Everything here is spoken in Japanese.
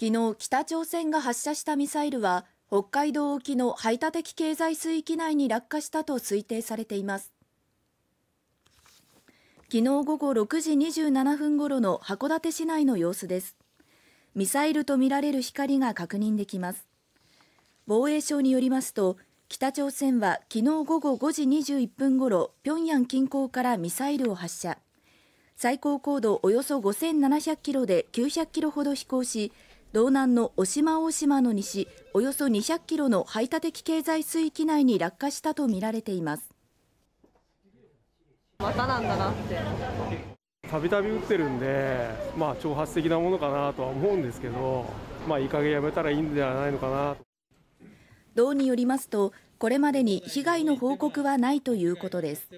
昨日北朝鮮が発射したミサイルは北海道沖の排他的経済水域内に落下したと推定されています昨日午後6時27分ごろの函館市内の様子ですミサイルとみられる光が確認できます防衛省によりますと北朝鮮は昨日午後5時21分ごろ平壌近郊からミサイルを発射最高高度およそ5700キロで900キロほど飛行し道南の渡島大島の西およそ200キロの排他的経済水域内に落下したとみられていますまたなんだなってたびたび撃ってるんでまあ挑発的なものかなとは思うんですけどまあいい加減やめたらいいんではないのかな道によりますとこれまでに被害の報告はないということです